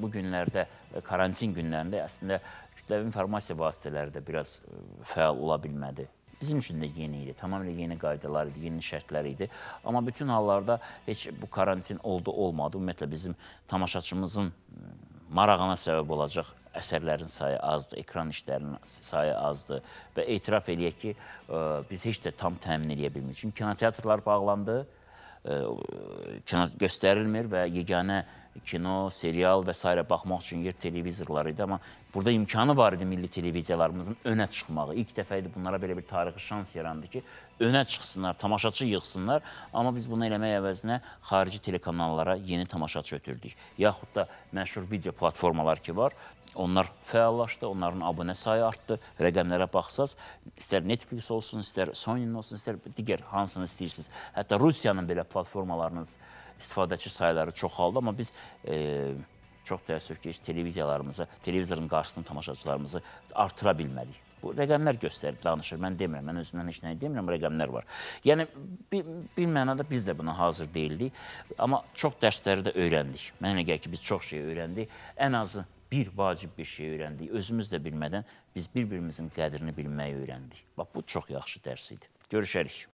Bu günlərdə e, karantin günlərində əslində kütləvi informasiya vasitələri də biraz e, fəal ola bilmədi. Bizim üçün də yeni idi, tamamilə yeni qaydalar idi, yeni şərtlər idi. Amma bütün hallarda heç bu karantin oldu, olmadı. Ümumiyyətlə bizim tamaşaçımızın marağına səbəb olacaq əsərlərin sayı azdır, ekran işlərinin sayı azdır və etiraf eləyək ki, e, biz heç də tam təmin edə bilmirik. Çünki kinoteatrlar bağlandı, kino göstərilmir və yeganə kino, serial və s. baxmaq üçün yer televizorlar idi. Amma burada imkanı var idi milli televiziyalarımızın önə çıxmağı. İlk dəfə idi bunlara belə bir tarixi şans yarandı ki, önə çıxsınlar, tamaşaçı yığsınlar. Amma biz bunu eləmək əvəzinə xarici telekanallara yeni tamaşaçı ötürdük. Yaxud da məşhur video platformalar ki var, Onlar fəallaşdı, onların abunə sayı artdı. Rəqəmlərə baxsaz, istər Netflix olsun, istər Sony olsun, istər digər hansını istəyirsiniz. Hətta Rusiyanın belə platformalarının istifadəçi sayları çoxaldı, amma biz e, çox təəssüf ki, televiziyalarımızı, televizorun qarşısında tamaşaçılarımızı artıra bilmədik. Bu rəqəmlər göstərir, danışır. Mən demirəm, mən özümdən heç nə demirəm, rəqəmlər var. Yəni bir, bir mənada biz də buna hazır deyildik, amma çox dərsləri də öyrəndik. Mənə gəlir ki, biz çox şey öyrəndik. Ən azı bir vacib bir şey öyrəndik. Özümüz də bilmədən biz bir-birimizin qədrini bilməyi öyrəndik. Bax, bu çox yaxşı dərs idi. Görüşərik.